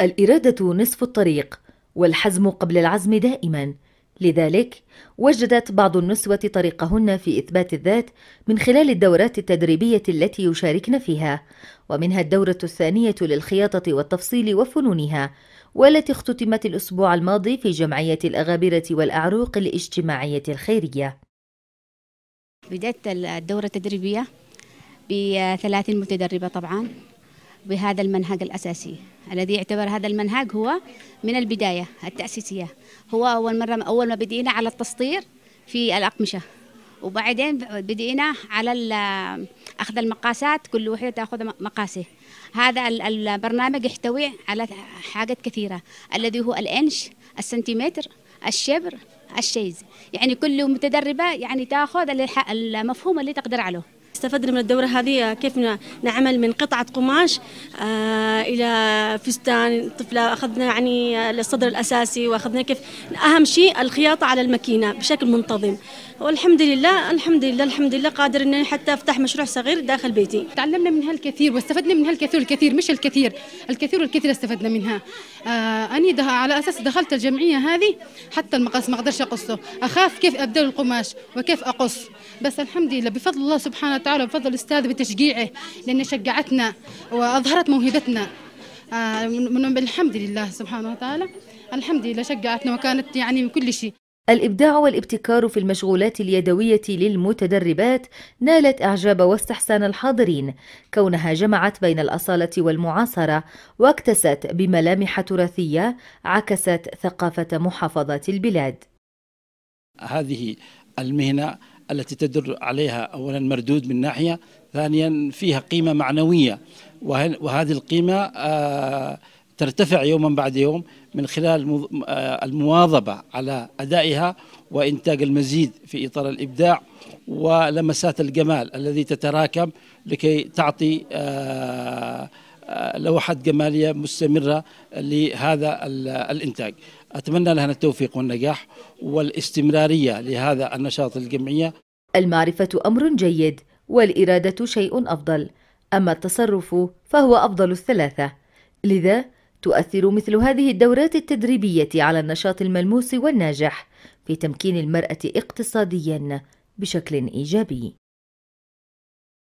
الإرادة نصف الطريق والحزم قبل العزم دائما لذلك وجدت بعض النسوة طريقهن في إثبات الذات من خلال الدورات التدريبية التي يشاركن فيها ومنها الدورة الثانية للخياطة والتفصيل وفنونها والتي اختتمت الأسبوع الماضي في جمعية الأغابرة والأعروق الاجتماعية الخيرية بدأت الدورة التدريبية بثلاثين متدربة طبعا بهذا المنهج الأساسي الذي يعتبر هذا المنهج هو من البداية التأسيسية هو أول مرة أول ما بدينا على التسطير في الأقمشة وبعدين بدينا على أخذ المقاسات كل وحدة تأخذ مقاسه هذا البرنامج يحتوي على حاجات كثيرة الذي هو الإنش السنتيمتر الشبر الشيز يعني كل متدربة يعني تأخذ المفهوم اللي تقدر عليه استفدنا من الدورة هذه آه، كيف نعمل من قطعة قماش آه، إلى فستان طفلة أخذنا يعني آه، الصدر الأساسي وأخذنا كيف أهم شيء الخياطة على الماكينة بشكل منتظم والحمد لله الحمد لله الحمد لله قادر أني حتى افتح مشروع صغير داخل بيتي تعلمنا منها الكثير واستفدنا منها الكثير الكثير مش الكثير الكثير الكثير استفدنا منها اني ده على اساس دخلت الجمعيه هذه حتى المقص ما اقدرش اقصه اخاف كيف أبدل القماش وكيف اقص بس الحمد لله بفضل الله سبحانه وتعالى تعالى بفضل الأستاذ بتشجيعه لأن شجعتنا وأظهرت موهبتنا آه، الحمد لله سبحانه وتعالى الحمد لله شجعتنا وكانت يعني كل شيء الإبداع والابتكار في المشغولات اليدوية للمتدربات نالت إعجاب واستحسان الحاضرين كونها جمعت بين الأصالة والمعاصرة واكتست بملامح تراثية عكست ثقافة محافظات البلاد هذه المهنة التي تدر عليها أولا مردود من ناحية ثانيا فيها قيمة معنوية وهذه القيمة آه، ترتفع يوما بعد يوم من خلال آه، المواظبة على أدائها وإنتاج المزيد في إطار الإبداع ولمسات الجمال الذي تتراكم لكي تعطي آه، لوحات جمالية مستمرة لهذا الإنتاج أتمنى لها التوفيق والنجاح والاستمرارية لهذا النشاط الجمعية المعرفة أمر جيد والإرادة شيء أفضل أما التصرف فهو أفضل الثلاثة لذا تؤثر مثل هذه الدورات التدريبية على النشاط الملموس والناجح في تمكين المرأة اقتصاديا بشكل إيجابي